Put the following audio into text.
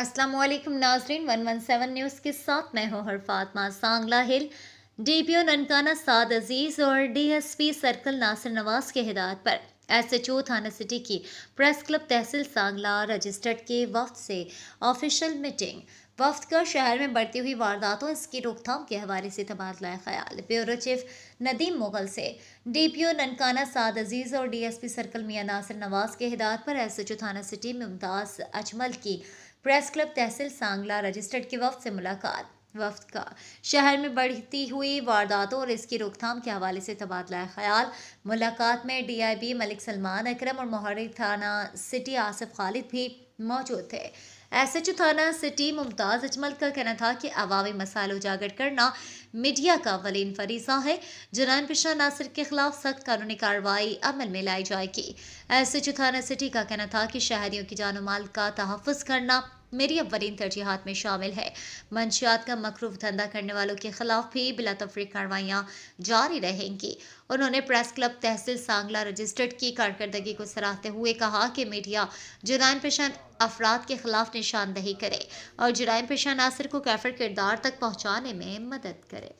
अस्सलाम वालेकुम नाजरीन 117 न्यूज़ के साथ मैं हूँ हर फातमा Sangla Hill D P O Nankana Saad Aziz और डीएसपी सर्कल नासिर नवाज के हिदायत पर एस एच ओ थाना सिटी की press club tehsil Sangla registered के वफ्त से ऑफिशियल मीटिंग वफ्त का शहर में बढ़ती हुई वारदातों इसकी रोकथाम के हवाले से तबादला ख्याल ब्यूरो चीफ नदीम मुगल से D P O Nankana Saad Aziz और डी एस पी सर्कल मियाँ नासिर नवाज के हिदायत पर एस एच ओ थाना सिटी मुमताज़ अजमल की press club tehsil Sangla registered के वफ्त से मुलाकात वफ्त का शहर में बढ़ती हुई वारदातों और इसकी रोकथाम के हवाले से तबादला ख्याल मुलाकात में D I B Malik Salman Akram और मोहरी थाना सिटी आसिफ खालिद भी मौजूद थे एस एच ओ थाना सिटी मुमताज़ अजमल का कहना था कि अवामी मसाइल उजागर करना मीडिया का वलीन फरीजा है जनान पिशा नासिर के खिलाफ सख्त कानूनी कार्रवाई अमल में लाई जाएगी एस एच ओ थाना सिटी का कहना था कि शहरियों की जान माल का तहफ़ करना मेरी अव्वलीन तरजीहत में शामिल है मंशियात का मकरूफ धंधा करने वालों के खिलाफ भी बिला तफरी कार्रवाइयाँ जारी रहेंगी उन्होंने press club tehsil Sangla registered की कारकरी को सराहते हुए कहा कि मीडिया जुराम पेशान अफराद के खिलाफ निशानदही करे और जुराम पेशान आसर को कैफर किरदार तक पहुँचाने में मदद करे